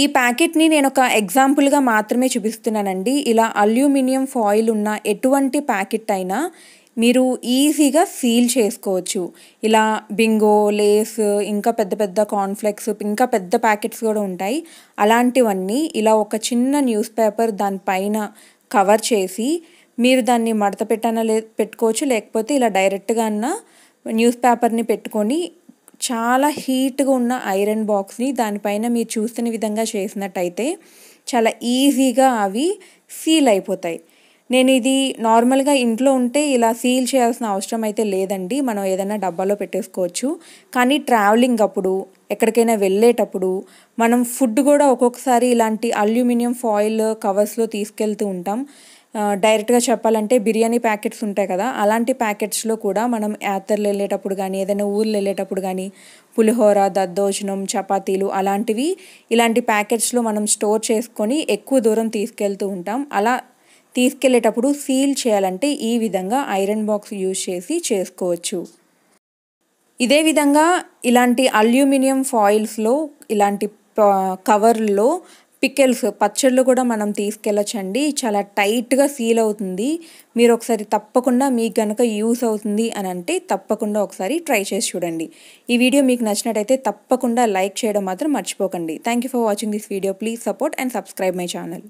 ఈ ప్యాకెట్ని నేను ఒక ఎగ్జాంపుల్గా మాత్రమే చూపిస్తున్నానండి ఇలా అల్యూమినియం ఫాయిల్ ఉన్న ఎటువంటి ప్యాకెట్ అయినా మీరు ఈజీగా సీల్ చేసుకోవచ్చు ఇలా బింగో లేస్ ఇంకా పెద్ద పెద్ద కాన్ఫ్లెక్స్ ఇంకా పెద్ద ప్యాకెట్స్ కూడా ఉంటాయి అలాంటివన్నీ ఇలా ఒక చిన్న న్యూస్ పేపర్ దానిపైన కవర్ చేసి మీరు దాన్ని మడత పెట్టన లే పెట్టుకోవచ్చు లేకపోతే ఇలా డైరెక్ట్గా అన్న న్యూస్ పేపర్ని పెట్టుకొని చాలా హీట్గా ఉన్న ఐరన్ బాక్స్ని దానిపైన మీరు చూస్తున్న విధంగా చేసినట్టయితే చాలా ఈజీగా అవి సీల్ అయిపోతాయి నేను ఇది నార్మల్గా ఇంట్లో ఉంటే ఇలా సీల్ చేయాల్సిన అవసరం అయితే లేదండి మనం ఏదైనా డబ్బాలో పెట్టేసుకోవచ్చు కానీ ట్రావెలింగ్ అప్పుడు ఎక్కడికైనా వెళ్ళేటప్పుడు మనం ఫుడ్ కూడా ఒక్కొక్కసారి ఇలాంటి అల్యూమినియం ఫాయిల్ కవర్స్లో తీసుకెళ్తూ ఉంటాం డైరెక్ట్గా చెప్పాలంటే బిర్యానీ ప్యాకెట్స్ ఉంటాయి కదా అలాంటి ప్యాకెట్స్లో కూడా మనం యాత్రలు వెళ్ళేటప్పుడు కానీ ఏదైనా ఊర్లు వెళ్ళేటప్పుడు కానీ పులిహోర దద్దోజనం చపాతీలు అలాంటివి ఇలాంటి ప్యాకెట్స్లో మనం స్టోర్ చేసుకొని ఎక్కువ దూరం తీసుకెళ్తూ ఉంటాం అలా తీసుకెళ్ళేటప్పుడు సీల్ చేయాలంటే ఈ విధంగా ఐరన్ బాక్స్ యూజ్ చేసి చేసుకోవచ్చు ఇదే విధంగా ఇలాంటి అల్యూమినియం ఫాయిల్స్లో ఇలాంటి కవర్లో పికెల్స్ పచ్చళ్ళు కూడా మనం తీసుకెళ్ళచ్చండి చాలా టైట్గా సీల్ అవుతుంది మీరు ఒకసారి తప్పకుండా మీకు కనుక యూస్ అవుతుంది అని అంటే తప్పకుండా ఒకసారి ట్రై చేసి చూడండి ఈ వీడియో మీకు నచ్చినట్టయితే తప్పకుండా లైక్ చేయడం మాత్రం మర్చిపోకండి thank you for watching this video please support and subscribe my channel